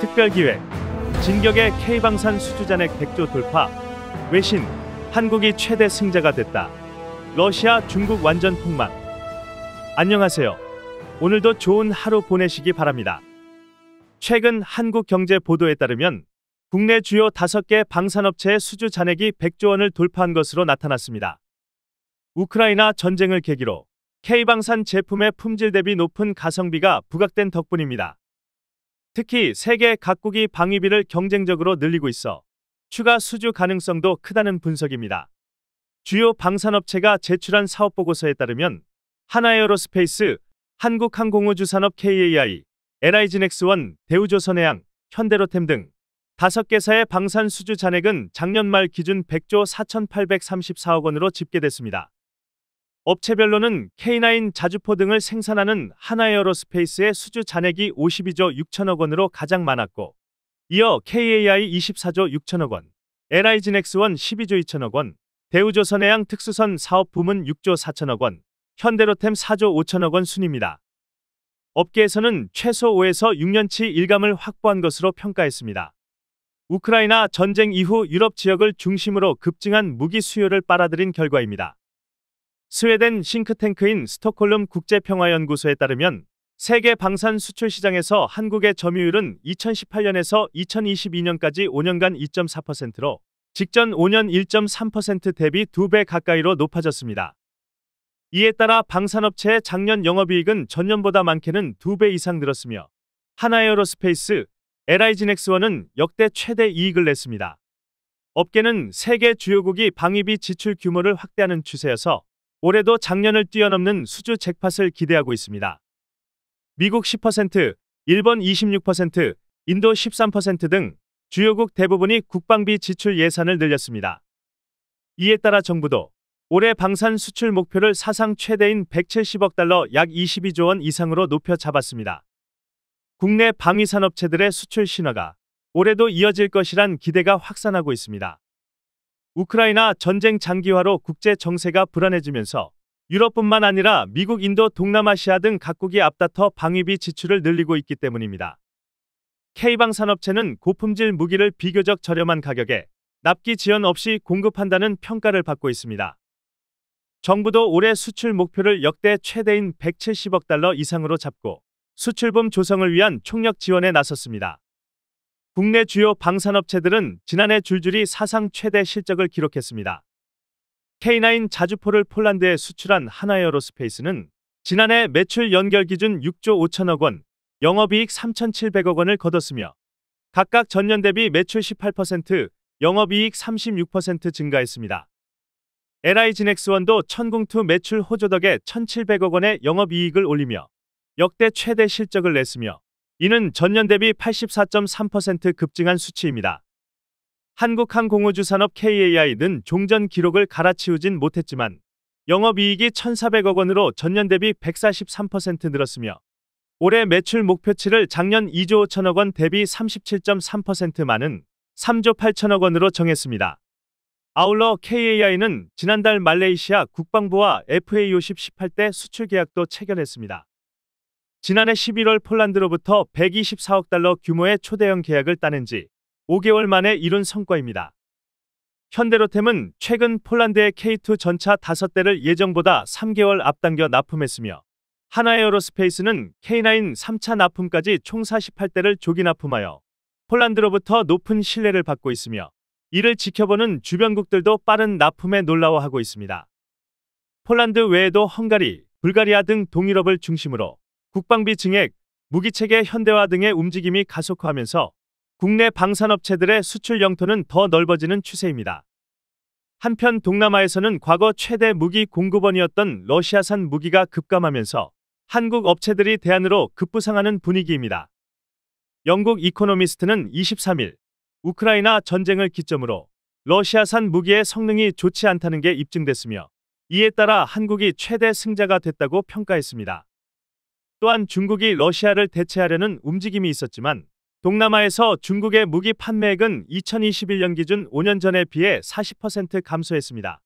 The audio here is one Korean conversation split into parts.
특별기획 진격의 K방산 수주잔액 100조 돌파 외신 한국이 최대 승자가 됐다 러시아 중국 완전 폭망 안녕하세요 오늘도 좋은 하루 보내시기 바랍니다 최근 한국경제 보도에 따르면 국내 주요 5개 방산업체의 수주 잔액이 100조 원을 돌파한 것으로 나타났습니다. 우크라이나 전쟁을 계기로 K방산 제품의 품질 대비 높은 가성비가 부각된 덕분입니다. 특히 세계 각국이 방위비를 경쟁적으로 늘리고 있어 추가 수주 가능성도 크다는 분석입니다. 주요 방산업체가 제출한 사업보고서에 따르면 하나에어로스페이스, 한국항공우주산업 KAI, l i 진엑 x 1 대우조선해양, 현대로템 등 5개사의 방산 수주 잔액은 작년 말 기준 100조 4,834억 원으로 집계됐습니다. 업체별로는 K9 자주포 등을 생산하는 하나에어로스페이스의 수주 잔액이 52조 6천억 원으로 가장 많았고 이어 KAI 24조 6천억 원, l i 진엑 x 1 12조 2천억 원, 대우조선 해양 특수선 사업 부문 6조 4천억 원, 현대로템 4조 5천억 원 순입니다. 업계에서는 최소 5에서 6년치 일감을 확보한 것으로 평가했습니다. 우크라이나 전쟁 이후 유럽 지역을 중심으로 급증한 무기 수요를 빨아들인 결과입니다. 스웨덴 싱크탱크인 스톡홀름 국제평화연구소에 따르면 세계 방산 수출 시장에서 한국의 점유율은 2018년에서 2022년까지 5년간 2.4%로 직전 5년 1.3% 대비 2배 가까이로 높아졌습니다. 이에 따라 방산업체의 작년 영업이익은 전년보다 많게는 2배 이상 늘었으며 하나에어로스페이스, LI진엑스원은 역대 최대 이익을 냈습니다. 업계는 세계 주요국이 방위비 지출 규모를 확대하는 추세여서 올해도 작년을 뛰어넘는 수주 잭팟을 기대하고 있습니다. 미국 10%, 일본 26%, 인도 13%등 주요국 대부분이 국방비 지출 예산을 늘렸습니다. 이에 따라 정부도 올해 방산 수출 목표를 사상 최대인 170억 달러 약 22조 원 이상으로 높여 잡았습니다. 국내 방위산업체들의 수출 신화가 올해도 이어질 것이란 기대가 확산하고 있습니다. 우크라이나 전쟁 장기화로 국제 정세가 불안해지면서 유럽뿐만 아니라 미국, 인도, 동남아시아 등 각국이 앞다퉈 방위비 지출을 늘리고 있기 때문입니다. K방 산업체는 고품질 무기를 비교적 저렴한 가격에 납기 지연 없이 공급한다는 평가를 받고 있습니다. 정부도 올해 수출 목표를 역대 최대인 170억 달러 이상으로 잡고 수출범 조성을 위한 총력 지원에 나섰습니다. 국내 주요 방산업체들은 지난해 줄줄이 사상 최대 실적을 기록했습니다. K9 자주포를 폴란드에 수출한 하나에어로스페이스는 지난해 매출 연결 기준 6조 5천억 원, 영업이익 3,700억 원을 거뒀으며 각각 전년 대비 매출 18%, 영업이익 36% 증가했습니다. LI 진엑스원도 천궁투 매출 호조덕에 1,700억 원의 영업이익을 올리며 역대 최대 실적을 냈으며 이는 전년 대비 84.3% 급증한 수치입니다. 한국항공우주산업 KAI 는 종전 기록을 갈아치우진 못했지만 영업이익이 1,400억 원으로 전년 대비 143% 늘었으며 올해 매출 목표치를 작년 2조 5천억 원 대비 37.3% 많은 3조 8천억 원으로 정했습니다. 아울러 KAI는 지난달 말레이시아 국방부와 FAO 0 18대 수출 계약도 체결했습니다. 지난해 11월 폴란드로부터 124억 달러 규모의 초대형 계약을 따낸 지 5개월 만에 이룬 성과입니다. 현대로템은 최근 폴란드의 K2 전차 5대를 예정보다 3개월 앞당겨 납품했으며 하나에어로스페이스는 K9 3차 납품까지 총 48대를 조기 납품하여 폴란드로부터 높은 신뢰를 받고 있으며 이를 지켜보는 주변국들도 빠른 납품에 놀라워하고 있습니다. 폴란드 외에도 헝가리, 불가리아 등 동유럽을 중심으로 국방비 증액, 무기체계 현대화 등의 움직임이 가속화하면서 국내 방산업체들의 수출 영토는 더 넓어지는 추세입니다. 한편 동남아에서는 과거 최대 무기 공급원이었던 러시아산 무기가 급감하면서 한국 업체들이 대안으로 급부상하는 분위기입니다. 영국 이코노미스트는 23일 우크라이나 전쟁을 기점으로 러시아산 무기의 성능이 좋지 않다는 게 입증됐으며 이에 따라 한국이 최대 승자가 됐다고 평가했습니다. 또한 중국이 러시아를 대체하려는 움직임이 있었지만 동남아에서 중국의 무기 판매액은 2021년 기준 5년 전에 비해 40% 감소했습니다.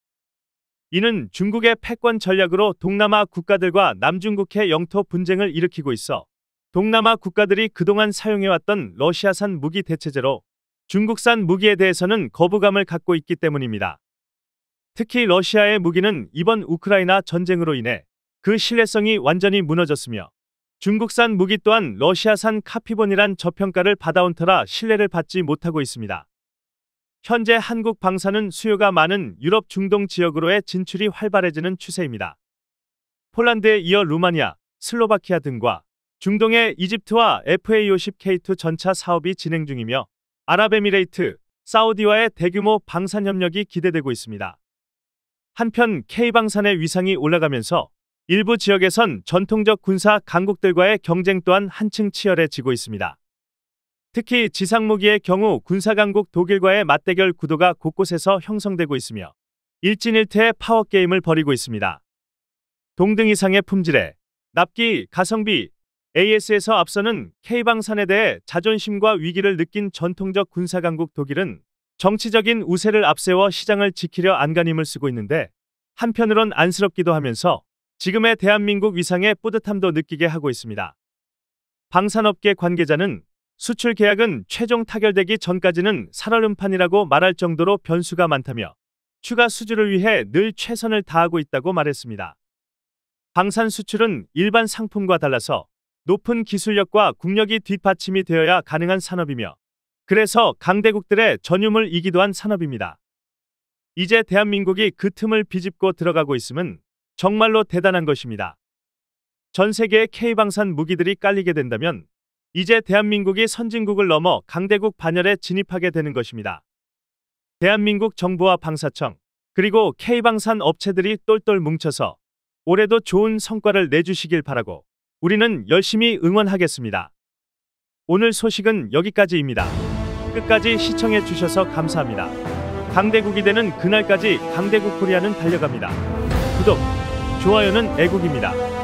이는 중국의 패권 전략으로 동남아 국가들과 남중국해 영토 분쟁을 일으키고 있어 동남아 국가들이 그동안 사용해왔던 러시아산 무기 대체제로 중국산 무기에 대해서는 거부감을 갖고 있기 때문입니다. 특히 러시아의 무기는 이번 우크라이나 전쟁으로 인해 그 신뢰성이 완전히 무너졌으며 중국산 무기 또한 러시아산 카피본이란 저평가를 받아온 터라 신뢰를 받지 못하고 있습니다. 현재 한국 방사는 수요가 많은 유럽 중동 지역으로의 진출이 활발해지는 추세입니다. 폴란드에 이어 루마니아, 슬로바키아 등과 중동의 이집트와 FA50K2 전차 사업이 진행 중이며 아랍에미레이트, 사우디와의 대규모 방산 협력이 기대되고 있습니다. 한편 K방산의 위상이 올라가면서 일부 지역에선 전통적 군사 강국들과의 경쟁 또한 한층 치열해지고 있습니다. 특히 지상무기의 경우 군사 강국 독일과의 맞대결 구도가 곳곳에서 형성되고 있으며 일진일퇴의 파워 게임을 벌이고 있습니다. 동등 이상의 품질에 납기, 가성비, AS에서 앞서는 K방산에 대해 자존심과 위기를 느낀 전통적 군사강국 독일은 정치적인 우세를 앞세워 시장을 지키려 안간힘을 쓰고 있는데 한편으론 안쓰럽기도 하면서 지금의 대한민국 위상의 뿌듯함도 느끼게 하고 있습니다. 방산업계 관계자는 수출 계약은 최종 타결되기 전까지는 살얼음판이라고 말할 정도로 변수가 많다며 추가 수주를 위해 늘 최선을 다하고 있다고 말했습니다. 방산 수출은 일반 상품과 달라서 높은 기술력과 국력이 뒷받침이 되어야 가능한 산업이며 그래서 강대국들의 전유물이기도 한 산업입니다. 이제 대한민국이 그 틈을 비집고 들어가고 있음은 정말로 대단한 것입니다. 전 세계의 K방산 무기들이 깔리게 된다면 이제 대한민국이 선진국을 넘어 강대국 반열에 진입하게 되는 것입니다. 대한민국 정부와 방사청 그리고 K방산 업체들이 똘똘 뭉쳐서 올해도 좋은 성과를 내주시길 바라고 우리는 열심히 응원하겠습니다. 오늘 소식은 여기까지입니다. 끝까지 시청해 주셔서 감사합니다. 강대국이 되는 그날까지 강대국 코리아는 달려갑니다. 구독, 좋아요는 애국입니다.